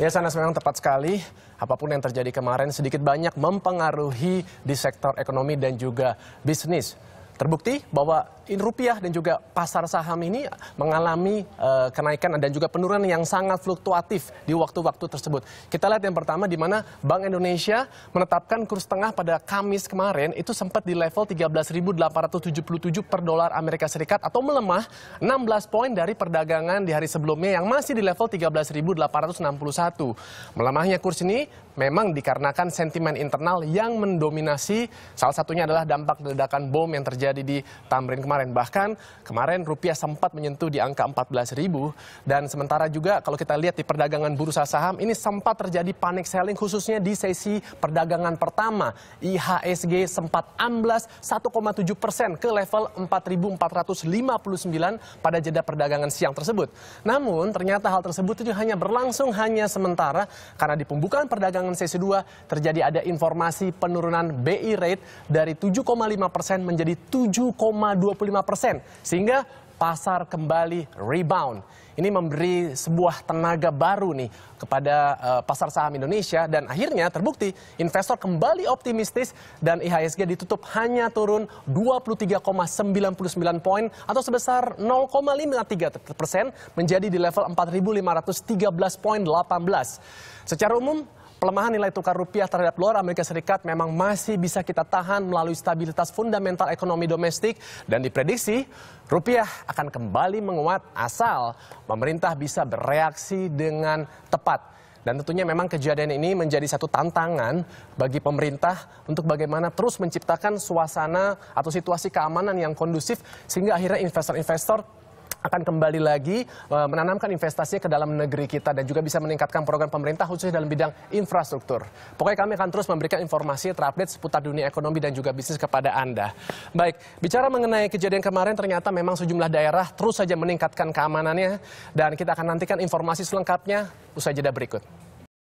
Ya, Sanas memang tepat sekali. Apapun yang terjadi kemarin sedikit banyak mempengaruhi di sektor ekonomi dan juga bisnis. Terbukti bahwa in rupiah dan juga pasar saham ini mengalami uh, kenaikan dan juga penurunan yang sangat fluktuatif di waktu-waktu tersebut. Kita lihat yang pertama di mana Bank Indonesia menetapkan kurs tengah pada Kamis kemarin itu sempat di level 13.877 per dolar Amerika Serikat atau melemah 16 poin dari perdagangan di hari sebelumnya yang masih di level 13.861. Melemahnya kurs ini memang dikarenakan sentimen internal yang mendominasi salah satunya adalah dampak ledakan bom yang terjadi terjadi di Tamrin kemarin. Bahkan kemarin rupiah sempat menyentuh di angka 14.000 dan sementara juga kalau kita lihat di perdagangan bursa saham ini sempat terjadi panic selling khususnya di sesi perdagangan pertama. IHSG sempat amblas 1,7 persen ke level 4.459 pada jeda perdagangan siang tersebut. Namun ternyata hal tersebut itu hanya berlangsung hanya sementara karena di pembukaan perdagangan sesi 2 terjadi ada informasi penurunan BI e rate dari 7,5 persen menjadi 7 7,25 persen. Sehingga pasar kembali rebound. Ini memberi sebuah tenaga baru nih kepada uh, pasar saham Indonesia dan akhirnya terbukti investor kembali optimistis dan IHSG ditutup hanya turun 23,99 poin atau sebesar 0,53 persen menjadi di level poin 4.513.18. Secara umum Pelemahan nilai tukar rupiah terhadap dolar Amerika Serikat memang masih bisa kita tahan melalui stabilitas fundamental ekonomi domestik dan diprediksi rupiah akan kembali menguat asal pemerintah bisa bereaksi dengan tepat. Dan tentunya memang kejadian ini menjadi satu tantangan bagi pemerintah untuk bagaimana terus menciptakan suasana atau situasi keamanan yang kondusif sehingga akhirnya investor-investor akan kembali lagi eh, menanamkan investasinya ke dalam negeri kita dan juga bisa meningkatkan program pemerintah khususnya dalam bidang infrastruktur. Pokoknya kami akan terus memberikan informasi terupdate seputar dunia ekonomi dan juga bisnis kepada Anda. Baik, bicara mengenai kejadian kemarin ternyata memang sejumlah daerah terus saja meningkatkan keamanannya dan kita akan nantikan informasi selengkapnya usai jeda berikut.